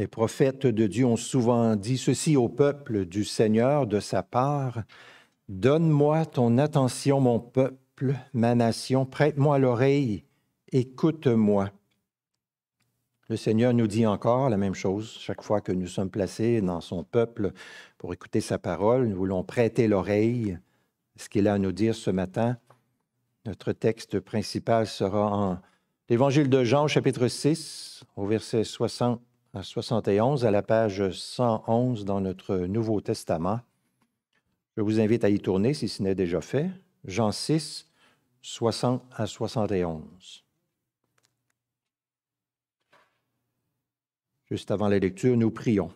Les prophètes de Dieu ont souvent dit ceci au peuple du Seigneur de sa part. Donne-moi ton attention, mon peuple, ma nation, prête-moi l'oreille, écoute-moi. Le Seigneur nous dit encore la même chose chaque fois que nous sommes placés dans son peuple pour écouter sa parole. Nous voulons prêter l'oreille ce qu'il a à nous dire ce matin. Notre texte principal sera en l'Évangile de Jean, chapitre 6, au verset 60 à 71, à la page 111 dans notre Nouveau Testament. Je vous invite à y tourner si ce n'est déjà fait. Jean 6, 60 à 71. Juste avant la lecture, nous prions.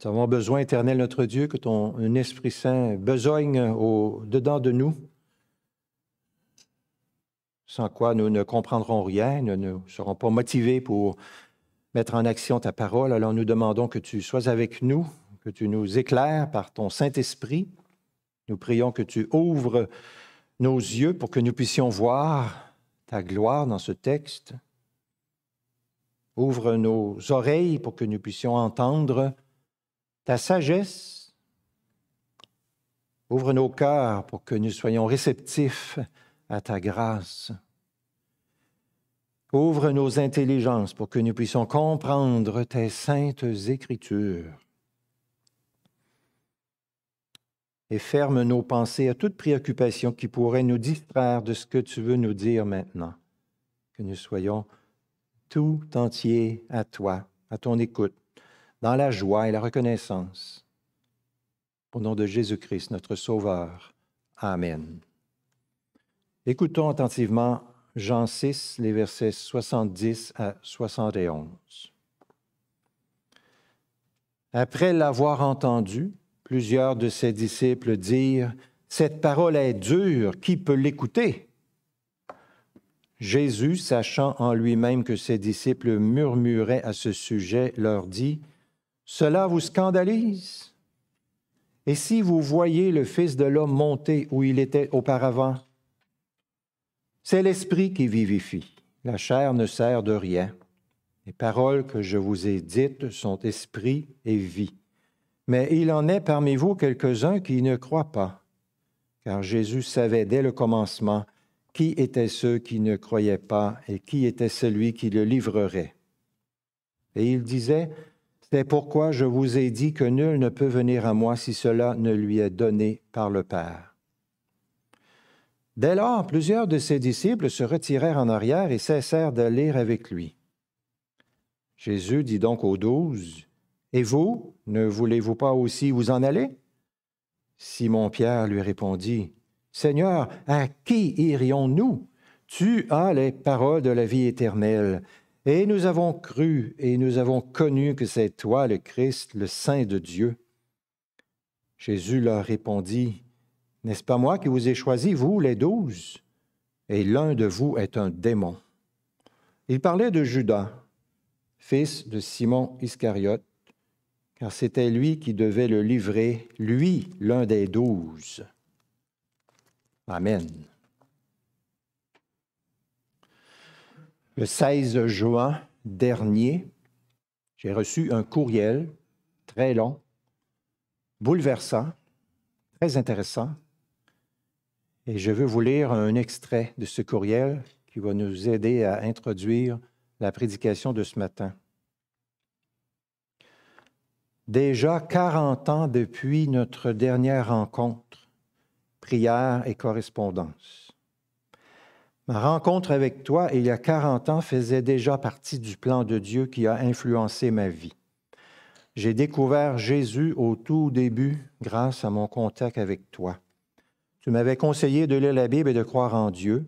Nous avons besoin, éternel notre Dieu, que ton Esprit Saint besogne au-dedans de nous sans quoi nous ne comprendrons rien, nous ne serons pas motivés pour mettre en action ta parole. Alors nous demandons que tu sois avec nous, que tu nous éclaires par ton Saint-Esprit. Nous prions que tu ouvres nos yeux pour que nous puissions voir ta gloire dans ce texte. Ouvre nos oreilles pour que nous puissions entendre ta sagesse. Ouvre nos cœurs pour que nous soyons réceptifs à ta grâce. Ouvre nos intelligences pour que nous puissions comprendre tes saintes écritures. Et ferme nos pensées à toute préoccupation qui pourrait nous distraire de ce que tu veux nous dire maintenant. Que nous soyons tout entiers à toi, à ton écoute, dans la joie et la reconnaissance. Au nom de Jésus-Christ, notre Sauveur. Amen. Écoutons attentivement Jean 6, les versets 70 à 71. Après l'avoir entendu, plusieurs de ses disciples dirent, Cette parole est dure, qui peut l'écouter Jésus, sachant en lui-même que ses disciples murmuraient à ce sujet, leur dit, Cela vous scandalise Et si vous voyez le Fils de l'homme monter où il était auparavant, c'est l'esprit qui vivifie. La chair ne sert de rien. Les paroles que je vous ai dites sont esprit et vie. Mais il en est parmi vous quelques-uns qui ne croient pas, car Jésus savait dès le commencement qui étaient ceux qui ne croyaient pas et qui était celui qui le livrerait. Et il disait, C'est pourquoi je vous ai dit que nul ne peut venir à moi si cela ne lui est donné par le Père. Dès lors, plusieurs de ses disciples se retirèrent en arrière et cessèrent de lire avec lui. Jésus dit donc aux douze, Et vous, ne voulez-vous pas aussi vous en aller Simon-Pierre lui répondit, Seigneur, à qui irions-nous Tu as les paroles de la vie éternelle, et nous avons cru et nous avons connu que c'est toi le Christ, le Saint de Dieu. Jésus leur répondit, n'est-ce pas moi qui vous ai choisi, vous, les douze Et l'un de vous est un démon. Il parlait de Judas, fils de Simon Iscariote, car c'était lui qui devait le livrer, lui, l'un des douze. Amen. Le 16 juin dernier, j'ai reçu un courriel très long, bouleversant, très intéressant, et je veux vous lire un extrait de ce courriel qui va nous aider à introduire la prédication de ce matin. Déjà 40 ans depuis notre dernière rencontre, prière et correspondance. Ma rencontre avec toi il y a 40 ans faisait déjà partie du plan de Dieu qui a influencé ma vie. J'ai découvert Jésus au tout début grâce à mon contact avec toi. Tu m'avais conseillé de lire la Bible et de croire en Dieu.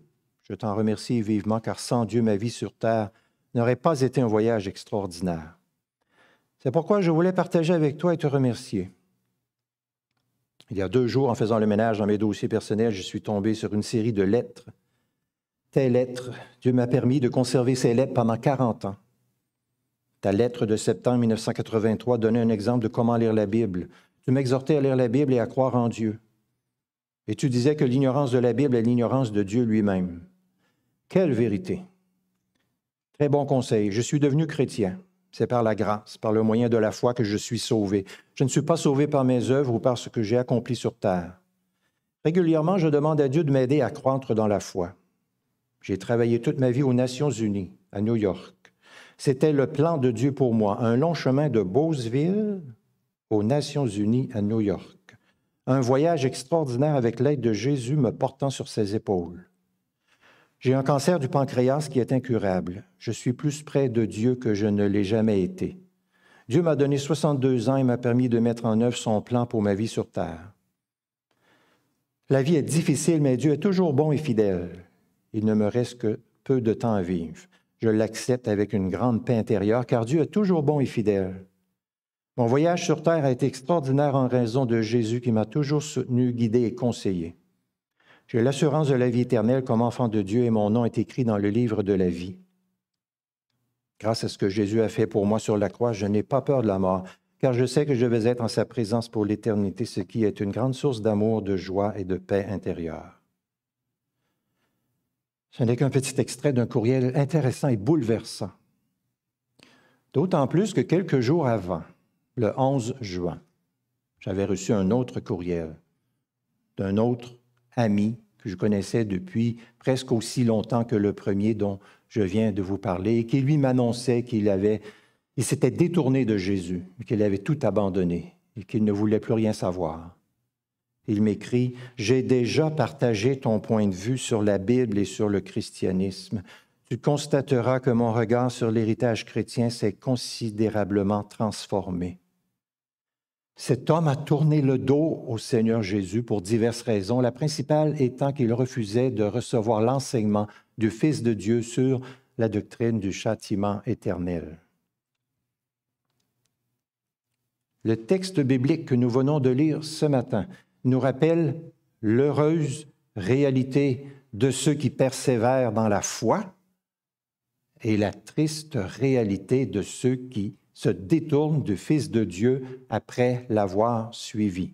Je t'en remercie vivement car sans Dieu, ma vie sur Terre n'aurait pas été un voyage extraordinaire. C'est pourquoi je voulais partager avec toi et te remercier. Il y a deux jours, en faisant le ménage dans mes dossiers personnels, je suis tombé sur une série de lettres. Tes lettres, Dieu m'a permis de conserver ces lettres pendant 40 ans. Ta lettre de septembre 1983 donnait un exemple de comment lire la Bible. Tu m'exhortais à lire la Bible et à croire en Dieu. Et tu disais que l'ignorance de la Bible est l'ignorance de Dieu lui-même. Quelle vérité! Très bon conseil. Je suis devenu chrétien. C'est par la grâce, par le moyen de la foi que je suis sauvé. Je ne suis pas sauvé par mes œuvres ou par ce que j'ai accompli sur terre. Régulièrement, je demande à Dieu de m'aider à croître dans la foi. J'ai travaillé toute ma vie aux Nations Unies, à New York. C'était le plan de Dieu pour moi, un long chemin de Beauceville aux Nations Unies à New York un voyage extraordinaire avec l'aide de Jésus me portant sur ses épaules. J'ai un cancer du pancréas qui est incurable. Je suis plus près de Dieu que je ne l'ai jamais été. Dieu m'a donné 62 ans et m'a permis de mettre en œuvre son plan pour ma vie sur Terre. La vie est difficile, mais Dieu est toujours bon et fidèle. Il ne me reste que peu de temps à vivre. Je l'accepte avec une grande paix intérieure, car Dieu est toujours bon et fidèle. Mon voyage sur Terre a été extraordinaire en raison de Jésus qui m'a toujours soutenu, guidé et conseillé. J'ai l'assurance de la vie éternelle comme enfant de Dieu et mon nom est écrit dans le livre de la vie. Grâce à ce que Jésus a fait pour moi sur la croix, je n'ai pas peur de la mort, car je sais que je vais être en sa présence pour l'éternité, ce qui est une grande source d'amour, de joie et de paix intérieure. Ce n'est qu'un petit extrait d'un courriel intéressant et bouleversant. D'autant plus que quelques jours avant, le 11 juin, j'avais reçu un autre courriel d'un autre ami que je connaissais depuis presque aussi longtemps que le premier dont je viens de vous parler, et qui lui m'annonçait qu'il avait, il s'était détourné de Jésus, qu'il avait tout abandonné et qu'il ne voulait plus rien savoir. Il m'écrit, J'ai déjà partagé ton point de vue sur la Bible et sur le christianisme. Tu constateras que mon regard sur l'héritage chrétien s'est considérablement transformé. Cet homme a tourné le dos au Seigneur Jésus pour diverses raisons, la principale étant qu'il refusait de recevoir l'enseignement du Fils de Dieu sur la doctrine du châtiment éternel. Le texte biblique que nous venons de lire ce matin nous rappelle l'heureuse réalité de ceux qui persévèrent dans la foi et la triste réalité de ceux qui se détournent du Fils de Dieu après l'avoir suivi.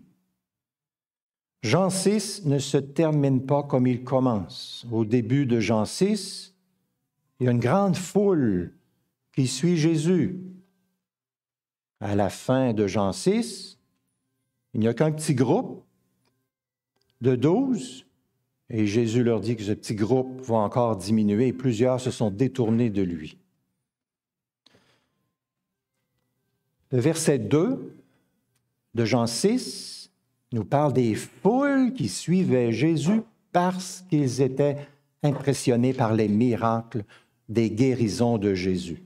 Jean 6 ne se termine pas comme il commence. Au début de Jean 6, il y a une grande foule qui suit Jésus. À la fin de Jean 6, il n'y a qu'un petit groupe de douze et Jésus leur dit que ce petit groupe va encore diminuer et plusieurs se sont détournés de lui. Le verset 2 de Jean 6 nous parle des foules qui suivaient Jésus parce qu'ils étaient impressionnés par les miracles des guérisons de Jésus.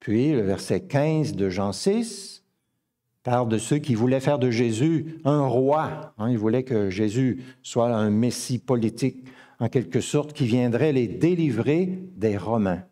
Puis le verset 15 de Jean 6 parle de ceux qui voulaient faire de Jésus un roi. Hein. ils voulaient que Jésus soit un messie politique, en quelque sorte, qui viendrait les délivrer des Romains.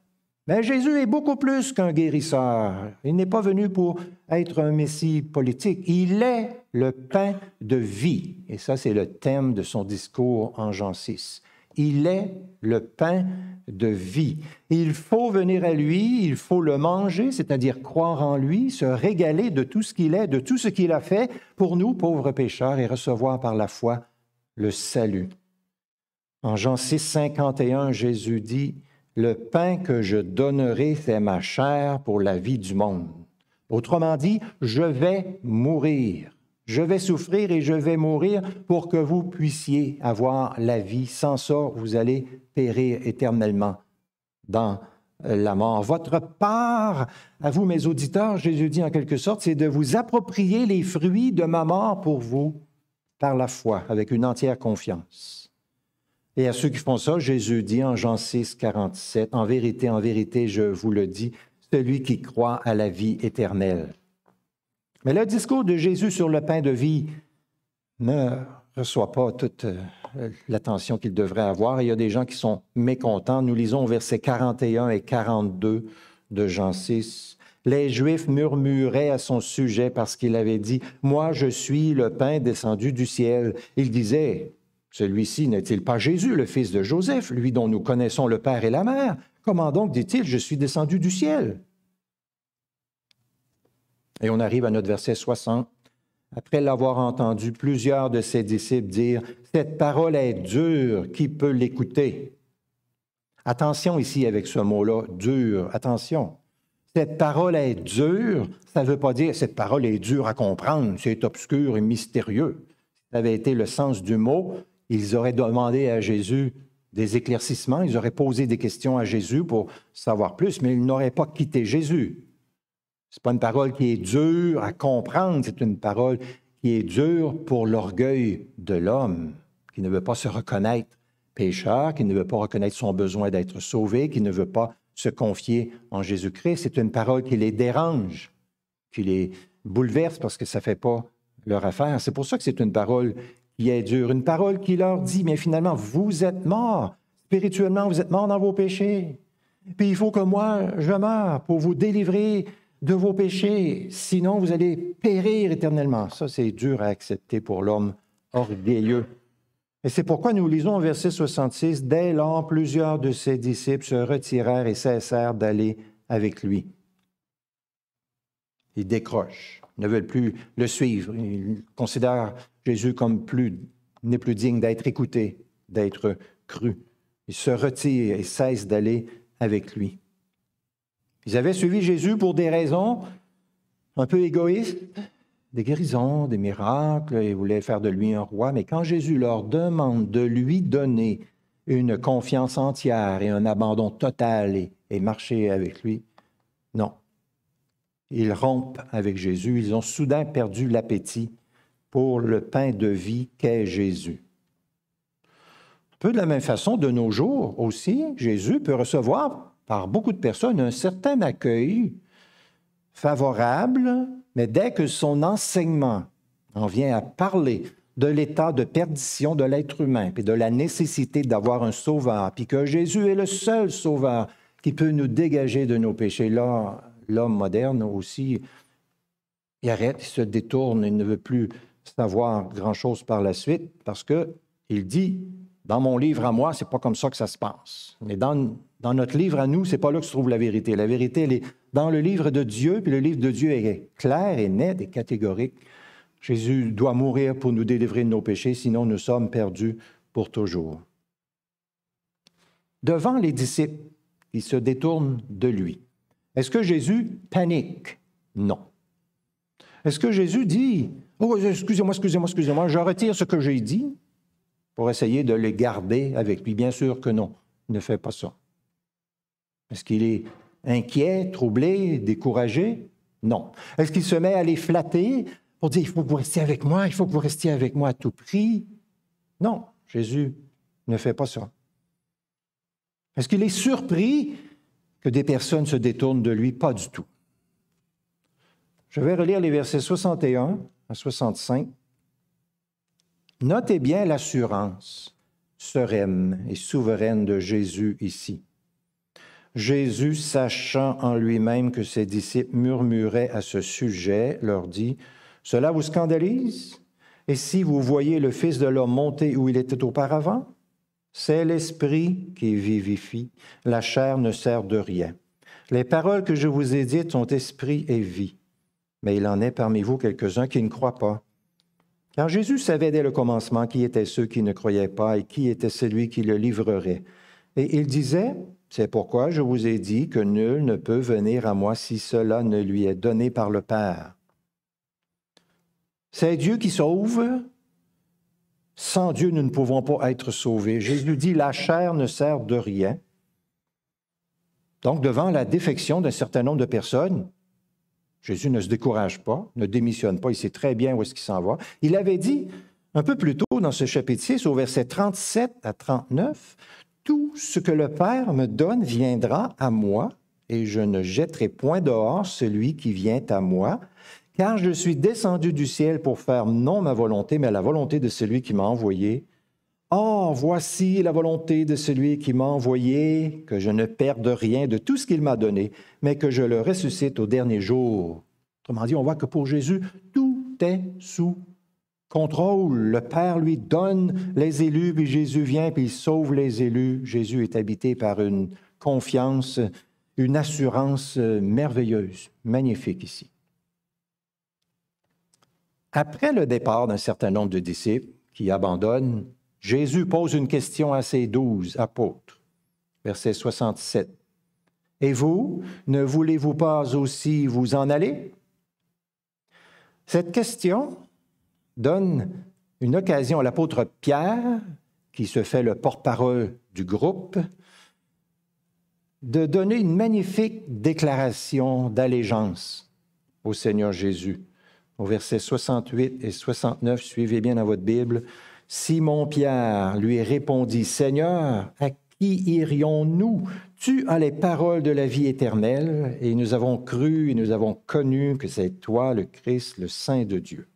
Mais Jésus est beaucoup plus qu'un guérisseur. Il n'est pas venu pour être un messie politique. Il est le pain de vie. Et ça, c'est le thème de son discours en Jean 6. Il est le pain de vie. Il faut venir à lui, il faut le manger, c'est-à-dire croire en lui, se régaler de tout ce qu'il est, de tout ce qu'il a fait pour nous, pauvres pécheurs, et recevoir par la foi le salut. En Jean 6, 51, Jésus dit, Le pain que je donnerai, c'est ma chair pour la vie du monde. Autrement dit, je vais mourir je vais souffrir et je vais mourir pour que vous puissiez avoir la vie. Sans ça, vous allez périr éternellement dans euh, la mort. Votre part, à vous mes auditeurs, Jésus dit en quelque sorte, c'est de vous approprier les fruits de ma mort pour vous par la foi, avec une entière confiance. Et à ceux qui font ça, Jésus dit en Jean 6, 47, En vérité, en vérité, je vous le dis, celui qui croit à la vie éternelle mais le discours de Jésus sur le pain de vie ne reçoit pas toute euh, l'attention qu'il devrait avoir. Il y a des gens qui sont mécontents. Nous lisons versets 41 et 42 de Jean 6. Les Juifs murmuraient à son sujet parce qu'il avait dit, Moi je suis le pain descendu du ciel. Il disait, Celui-ci n'est-il pas Jésus, le fils de Joseph, lui dont nous connaissons le Père et la Mère Comment donc, dit-il, je suis descendu du ciel et on arrive à notre verset 60. Après l'avoir entendu, plusieurs de ses disciples dire, « Cette parole est dure, qui peut l'écouter Attention ici avec ce mot-là, dur, attention. Cette parole est dure, ça ne veut pas dire cette parole est dure à comprendre, c'est obscur et mystérieux. Si ça avait été le sens du mot, ils auraient demandé à Jésus des éclaircissements, ils auraient posé des questions à Jésus pour savoir plus, mais ils n'auraient pas quitté Jésus. Ce n'est pas une parole qui est dure à comprendre, c'est une parole qui est dure pour l'orgueil de l'homme, qui ne veut pas se reconnaître pécheur, qui ne veut pas reconnaître son besoin d'être sauvé, qui ne veut pas se confier en Jésus-Christ. C'est une parole qui les dérange, qui les bouleverse parce que ça ne fait pas leur affaire. C'est pour ça que c'est une parole qui est dure, une parole qui leur dit, mais finalement, vous êtes morts. Spirituellement, vous êtes morts dans vos péchés. Puis il faut que moi, je meure pour vous délivrer de vos péchés, sinon vous allez périr éternellement. Ça, c'est dur à accepter pour l'homme orgueilleux. Et c'est pourquoi nous lisons au verset 66, Dès lors, plusieurs de ses disciples se retirèrent et cessèrent d'aller avec lui. Ils décrochent, ne veulent plus le suivre. Ils considèrent Jésus comme plus, n'est plus digne d'être écouté, d'être cru. Ils se retirent et cessent d'aller avec lui. Ils avaient suivi Jésus pour des raisons un peu égoïstes, des guérisons, des miracles, ils voulaient faire de lui un roi, mais quand Jésus leur demande de lui donner une confiance entière et un abandon total et, marcher avec lui, non. Ils rompent avec Jésus, ils ont soudain perdu l'appétit pour le pain de vie qu'est Jésus. Un peu de la même façon, de nos jours aussi, Jésus peut recevoir par beaucoup de personnes un certain accueil favorable, mais dès que son enseignement en vient à parler de l'état de perdition de l'être humain, puis de la nécessité d'avoir un sauveur, puis que Jésus est le seul sauveur qui peut nous dégager de nos péchés, là, l'homme moderne aussi, il arrête, il se détourne, il ne veut plus savoir grand-chose par la suite parce que il dit dans mon livre à moi, c'est pas comme ça que ça se passe. Mais dans dans notre livre à nous, c'est pas là que se trouve la vérité. La vérité, elle est dans le livre de Dieu, puis le livre de Dieu est clair et net et catégorique. Jésus doit mourir pour nous délivrer de nos péchés, sinon nous sommes perdus pour toujours. Devant les disciples, ils se détournent de lui. Est-ce que Jésus panique? Non. Est-ce que Jésus dit, oh, excusez-moi, excusez-moi, excusez-moi, je retire ce que j'ai dit pour essayer de le garder avec lui? Bien sûr que non, il ne fait pas ça. Est-ce qu'il est inquiet, troublé, découragé Non. Est-ce qu'il se met à les flatter pour dire, il faut que vous restiez avec moi, il faut que vous restiez avec moi à tout prix Non, Jésus ne fait pas ça. Est-ce qu'il est surpris que des personnes se détournent de lui Pas du tout. Je vais relire les versets 61 à 65. Notez bien l'assurance sereine et souveraine de Jésus ici. Jésus, sachant en lui-même que ses disciples murmuraient à ce sujet, leur dit, Cela vous scandalise Et si vous voyez le Fils de l'homme monter où il était auparavant C'est l'Esprit qui vivifie, la chair ne sert de rien. Les paroles que je vous ai dites sont esprit et vie, mais il en est parmi vous quelques-uns qui ne croient pas. Car Jésus savait dès le commencement qui étaient ceux qui ne croyaient pas et qui était celui qui le livrerait. Et il disait, c'est pourquoi je vous ai dit que nul ne peut venir à moi si cela ne lui est donné par le Père. C'est Dieu qui sauve. Sans Dieu, nous ne pouvons pas être sauvés. Jésus dit, la chair ne sert de rien. Donc, devant la défection d'un certain nombre de personnes, Jésus ne se décourage pas, ne démissionne pas, il sait très bien où est-ce qu'il s'en va. Il avait dit, un peu plus tôt dans ce chapitre 6, au verset 37 à 39, tout ce que le Père me donne viendra à moi, et je ne jetterai point dehors celui qui vient à moi, car je suis descendu du ciel pour faire non ma volonté, mais la volonté de celui qui m'a envoyé. Or, voici la volonté de celui qui m'a envoyé, que je ne perde rien de tout ce qu'il m'a donné, mais que je le ressuscite au dernier jour. Autrement dit, on voit que pour Jésus, tout est sous contrôle. Le Père lui donne les élus, puis Jésus vient, puis il sauve les élus. Jésus est habité par une confiance, une assurance euh, merveilleuse, magnifique ici. Après le départ d'un certain nombre de disciples qui abandonnent, Jésus pose une question à ses douze apôtres. Verset 67. Et vous, ne voulez-vous pas aussi vous en aller? Cette question donne une occasion à l'apôtre Pierre, qui se fait le porte-parole du groupe, de donner une magnifique déclaration d'allégeance au Seigneur Jésus. Au verset 68 et 69, suivez bien dans votre Bible, Simon Pierre lui répondit, Seigneur, à qui irions-nous Tu as les paroles de la vie éternelle, et nous avons cru et nous avons connu que c'est toi le Christ, le Saint de Dieu.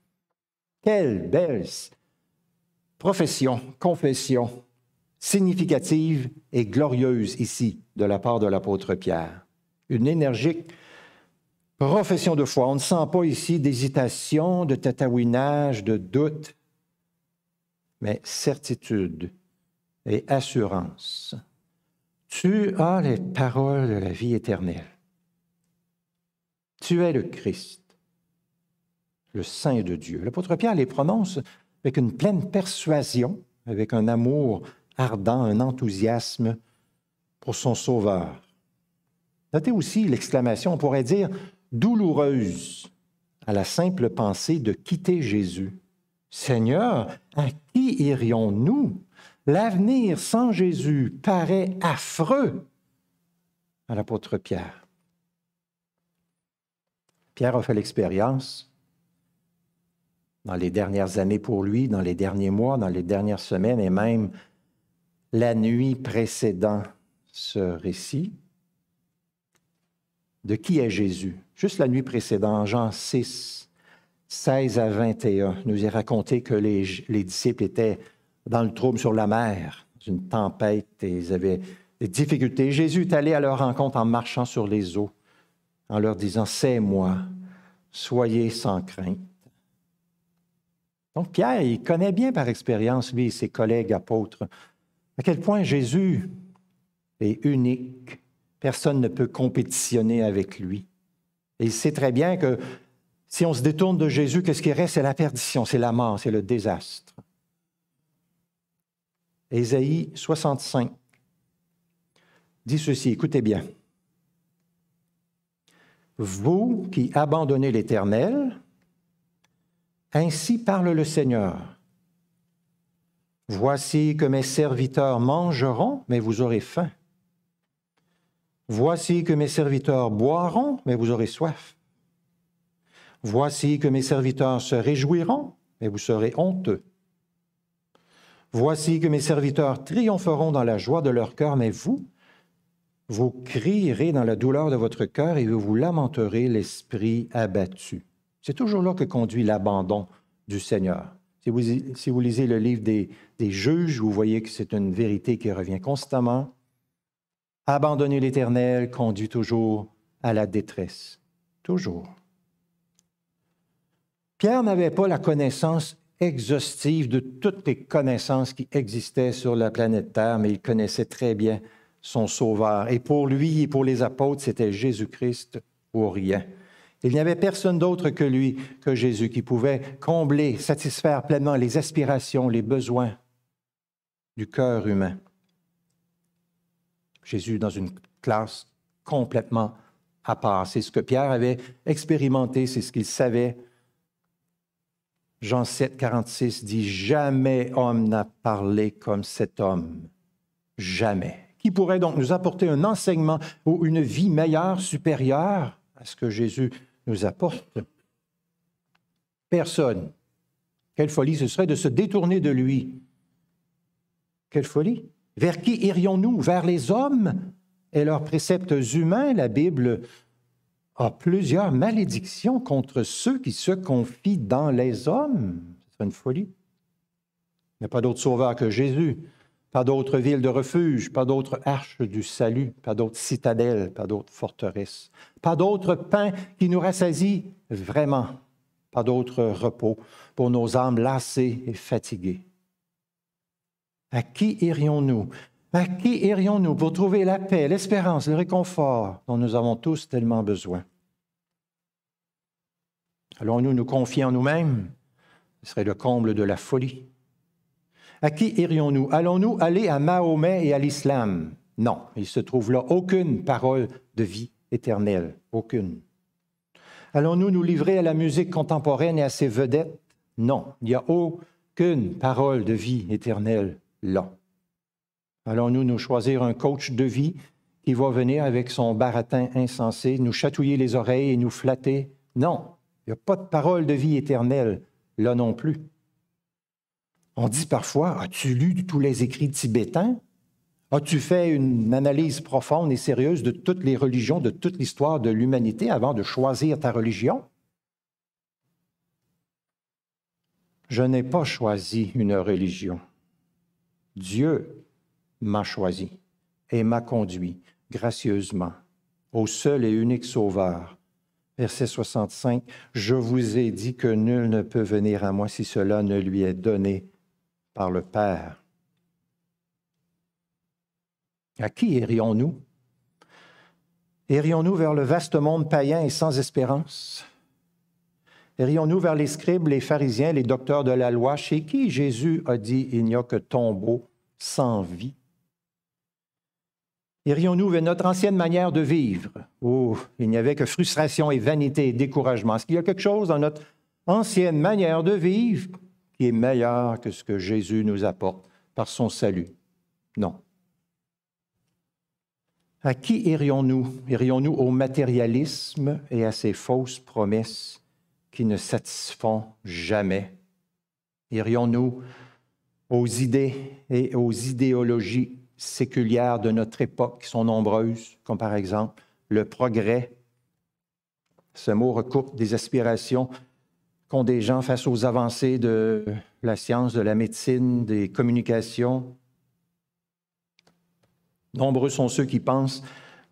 Quelle belle profession, confession significative et glorieuse ici de la part de l'apôtre Pierre. Une énergique profession de foi. On ne sent pas ici d'hésitation, de tatouinage, de doute, mais certitude et assurance. Tu as les paroles de la vie éternelle. Tu es le Christ le sein de Dieu. L'apôtre Pierre les prononce avec une pleine persuasion, avec un amour ardent, un enthousiasme pour son Sauveur. Notez aussi l'exclamation, on pourrait dire, douloureuse à la simple pensée de quitter Jésus. Seigneur, à qui irions-nous? L'avenir sans Jésus paraît affreux à l'apôtre Pierre. Pierre a fait l'expérience dans les dernières années pour lui, dans les derniers mois, dans les dernières semaines et même la nuit précédant ce récit. De qui est Jésus? Juste la nuit précédente, Jean 6, 16 à 21, nous est raconté que les, disciples étaient dans le trouble sur la mer, une tempête, et ils avaient des difficultés. Jésus est allé à leur rencontre en marchant sur les eaux, en leur disant, C'est moi, soyez sans crainte. Donc Pierre, il connaît bien par expérience, lui et ses collègues apôtres, à quel point Jésus est unique. Personne ne peut compétitionner avec lui. Et il sait très bien que si on se détourne de Jésus, qu'est-ce qui reste? C'est la perdition, c'est la mort, c'est le désastre. Ésaïe 65 dit ceci, écoutez bien. Vous qui abandonnez l'Éternel, ainsi parle le Seigneur. Voici que mes serviteurs mangeront, mais vous aurez faim. Voici que mes serviteurs boiront, mais vous aurez soif. Voici que mes serviteurs se réjouiront, mais vous serez honteux. Voici que mes serviteurs triompheront dans la joie de leur cœur, mais vous, vous crierez dans la douleur de votre cœur et vous vous lamenterez l'esprit abattu. C'est toujours là que conduit l'abandon du Seigneur. Si vous, lisez le livre des, des juges, vous voyez que c'est une vérité qui revient constamment. Abandonner l'Éternel conduit toujours à la détresse. Toujours. Pierre n'avait pas la connaissance exhaustive de toutes les connaissances qui existaient sur la planète Terre, mais il connaissait très bien son Sauveur. Et pour lui et pour les apôtres, c'était Jésus-Christ ou rien. Il n'y avait personne d'autre que lui, que Jésus, qui pouvait combler, satisfaire pleinement les aspirations, les besoins du cœur humain. Jésus dans une classe complètement à part. C'est ce que Pierre avait expérimenté, c'est ce qu'il savait. Jean 7, 46 dit, Jamais homme n'a parlé comme cet homme. Jamais. Qui pourrait donc nous apporter un enseignement ou une vie meilleure, supérieure à ce que Jésus nous apporte. Personne. Quelle folie ce serait de se détourner de lui. Quelle folie. Vers qui irions-nous Vers les hommes et leurs préceptes humains La Bible a plusieurs malédictions contre ceux qui se confient dans les hommes. C'est une folie. Il n'y a pas d'autre sauveur que Jésus pas d'autres villes de refuge, pas d'autres arches du salut, pas d'autres citadelles, pas d'autres forteresses, pas d'autres pains qui nous rassasie vraiment, pas d'autres repos pour nos âmes lassées et fatiguées. À qui irions-nous À qui irions-nous pour trouver la paix, l'espérance, le réconfort dont nous avons tous tellement besoin Allons-nous nous confier en nous-mêmes Ce serait le comble de la folie. À qui irions-nous Allons-nous aller à Mahomet et à l'islam Non, il se trouve là aucune parole de vie éternelle, aucune. Allons-nous nous livrer à la musique contemporaine et à ses vedettes Non, il n'y a aucune parole de vie éternelle là. Allons-nous nous choisir un coach de vie qui va venir avec son baratin insensé nous chatouiller les oreilles et nous flatter Non, il n'y a pas de parole de vie éternelle là non plus. On dit parfois, as-tu lu tous les écrits tibétains? As-tu fait une analyse profonde et sérieuse de toutes les religions, de toute l'histoire de l'humanité avant de choisir ta religion? Je n'ai pas choisi une religion. Dieu m'a choisi et m'a conduit gracieusement au seul et unique Sauveur. Verset 65, Je vous ai dit que nul ne peut venir à moi si cela ne lui est donné par le Père. À qui irions-nous Irions-nous vers le vaste monde païen et sans espérance Irions-nous vers les scribes, les pharisiens, les docteurs de la loi, chez qui Jésus a dit Il n'y a que tombeau sans vie Irions-nous vers notre ancienne manière de vivre, où oh, il n'y avait que frustration et vanité et découragement Est-ce qu'il y a quelque chose dans notre ancienne manière de vivre qui est meilleur que ce que Jésus nous apporte par son salut. Non. À qui irions-nous Irions-nous au matérialisme et à ses fausses promesses qui ne satisfont jamais Irions-nous aux idées et aux idéologies séculières de notre époque qui sont nombreuses, comme par exemple le progrès. Ce mot recoupe des aspirations qu'ont des gens face aux avancées de la science, de la médecine, des communications. Nombreux sont ceux qui pensent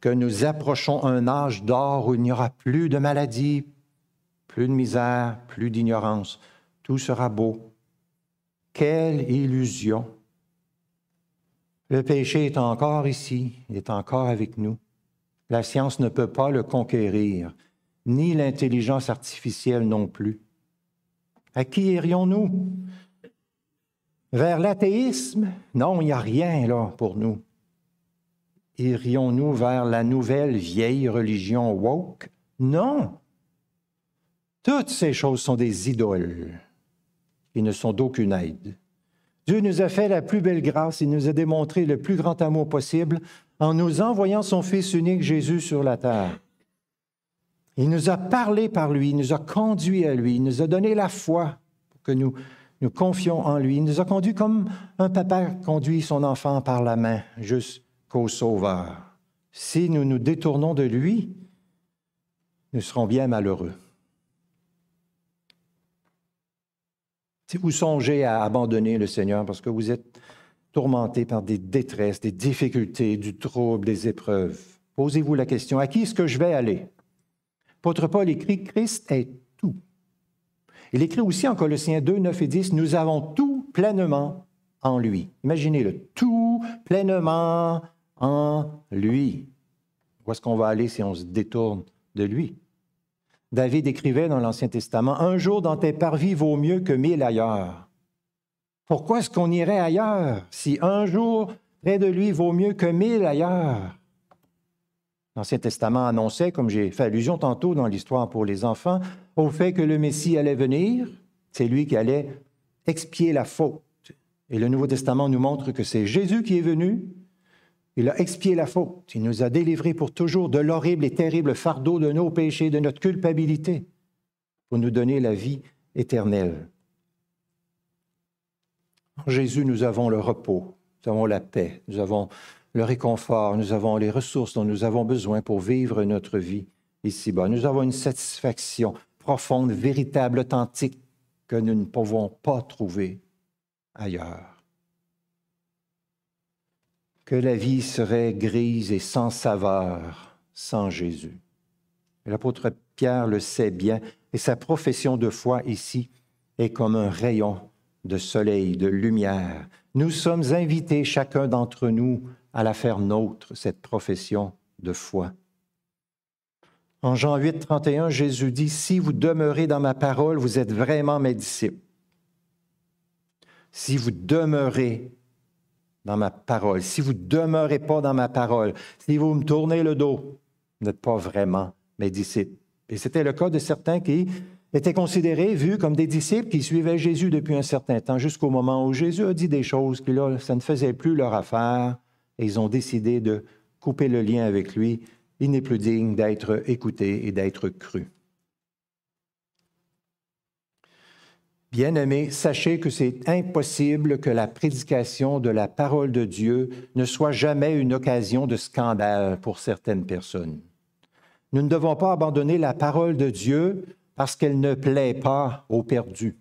que nous approchons un âge d'or où il n'y aura plus de maladies, plus de misère, plus d'ignorance. Tout sera beau. Quelle illusion. Le péché est encore ici, il est encore avec nous. La science ne peut pas le conquérir, ni l'intelligence artificielle non plus. À qui irions-nous? Vers l'athéisme? Non, il n'y a rien là pour nous. Irions-nous vers la nouvelle vieille religion woke? Non. Toutes ces choses sont des idoles et ne sont d'aucune aide. Dieu nous a fait la plus belle grâce, il nous a démontré le plus grand amour possible en nous envoyant son Fils unique Jésus sur la terre. Il nous a parlé par lui, nous a conduits à lui, nous a donné la foi pour que nous nous confions en lui. Il nous a conduits comme un papa conduit son enfant par la main jusqu'au Sauveur. Si nous nous détournons de lui, nous serons bien malheureux. Si vous songez à abandonner le Seigneur parce que vous êtes tourmenté par des détresses, des difficultés, du trouble, des épreuves, posez-vous la question, à qui est-ce que je vais aller L'apôtre Paul écrit, Christ est tout. Il écrit aussi en Colossiens 2, 9 et 10, Nous avons tout pleinement en lui. Imaginez le tout pleinement en lui. Où est-ce qu'on va aller si on se détourne de lui? David écrivait dans l'Ancien Testament, Un jour dans tes parvis vaut mieux que mille ailleurs. Pourquoi est-ce qu'on irait ailleurs si un jour près de lui vaut mieux que mille ailleurs? L'Ancien Testament annonçait, comme j'ai fait allusion tantôt dans l'histoire pour les enfants, au fait que le Messie allait venir, c'est lui qui allait expier la faute. Et le Nouveau Testament nous montre que c'est Jésus qui est venu, il a expié la faute, il nous a délivrés pour toujours de l'horrible et terrible fardeau de nos péchés, de notre culpabilité, pour nous donner la vie éternelle. En Jésus, nous avons le repos, nous avons la paix, nous avons le réconfort, nous avons les ressources dont nous avons besoin pour vivre notre vie ici-bas. Nous avons une satisfaction profonde, véritable, authentique que nous ne pouvons pas trouver ailleurs. Que la vie serait grise et sans saveur sans Jésus. L'apôtre Pierre le sait bien et sa profession de foi ici est comme un rayon de soleil, de lumière. Nous sommes invités, chacun d'entre nous, à la faire nôtre, cette profession de foi. En Jean 8, 31, Jésus dit, Si vous demeurez dans ma parole, vous êtes vraiment mes disciples. Si vous demeurez dans ma parole, si vous ne demeurez pas dans ma parole, si vous me tournez le dos, vous n'êtes pas vraiment mes disciples. Et c'était le cas de certains qui étaient considérés, vus comme des disciples qui suivaient Jésus depuis un certain temps, jusqu'au moment où Jésus a dit des choses qui, là, ça ne faisait plus leur affaire et ils ont décidé de couper le lien avec lui, il n'est plus digne d'être écouté et d'être cru. Bien-aimés, sachez que c'est impossible que la prédication de la parole de Dieu ne soit jamais une occasion de scandale pour certaines personnes. Nous ne devons pas abandonner la parole de Dieu parce qu'elle ne plaît pas aux perdus.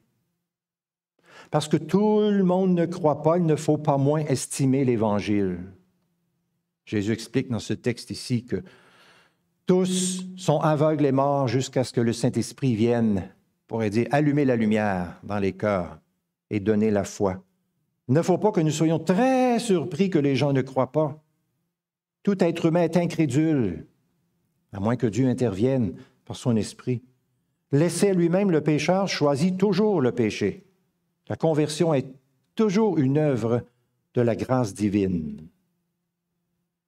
Parce que tout le monde ne croit pas, il ne faut pas moins estimer l'Évangile. Jésus explique dans ce texte ici que tous sont aveugles et morts jusqu'à ce que le Saint-Esprit vienne, pourrait dire, allumer la lumière dans les cœurs et donner la foi. Il ne faut pas que nous soyons très surpris que les gens ne croient pas. Tout être humain est incrédule, à moins que Dieu intervienne par son esprit. Laissez lui-même le pécheur choisit toujours le péché. La conversion est toujours une œuvre de la grâce divine.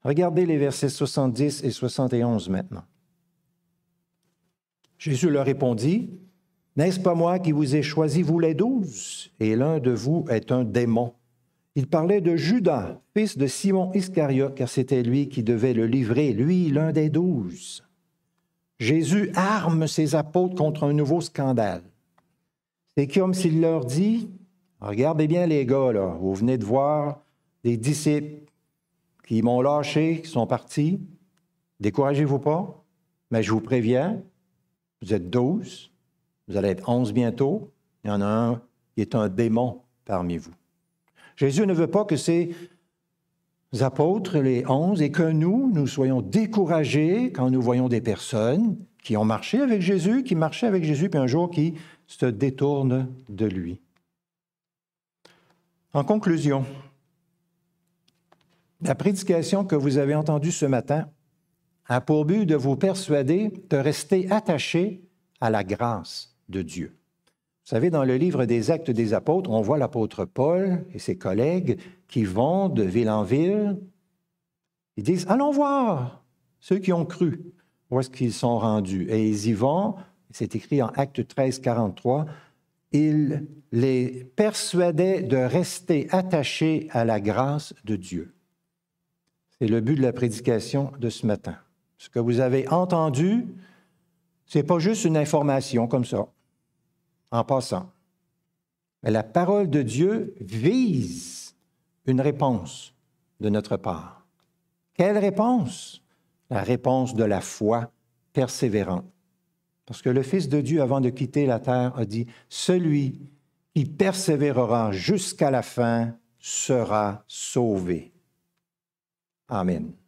Regardez les versets 70 et 71 maintenant. Jésus leur répondit, N'est-ce pas moi qui vous ai choisi, vous les douze, et l'un de vous est un démon. Il parlait de Judas, fils de Simon Iscariote, car c'était lui qui devait le livrer, lui, l'un des douze. Jésus arme ses apôtres contre un nouveau scandale. C'est comme s'il leur dit, regardez bien les gars, là, vous venez de voir des disciples qui m'ont lâché, qui sont partis. Découragez-vous pas, mais je vous préviens, vous êtes douze, vous allez être onze bientôt. Il y en a un qui est un démon parmi vous. Jésus ne veut pas que ces apôtres, les onze, et que nous, nous soyons découragés quand nous voyons des personnes qui ont marché avec Jésus, qui marchaient avec Jésus, puis un jour qui se détournent de lui. En conclusion, la prédication que vous avez entendue ce matin a pour but de vous persuader de rester attaché à la grâce de Dieu. Vous savez, dans le livre des Actes des Apôtres, on voit l'apôtre Paul et ses collègues qui vont de ville en ville. Ils disent, allons voir ceux qui ont cru, où est-ce qu'ils sont rendus. Et ils y vont, c'est écrit en Acte 13, 43, ils les persuadaient de rester attachés à la grâce de Dieu. C'est le but de la prédication de ce matin. Ce que vous avez entendu, ce n'est pas juste une information comme ça, en passant. Mais la parole de Dieu vise une réponse de notre part. Quelle réponse? La réponse de la foi persévérante. Parce que le Fils de Dieu, avant de quitter la terre, a dit, Celui qui persévérera jusqu'à la fin sera sauvé. Amen.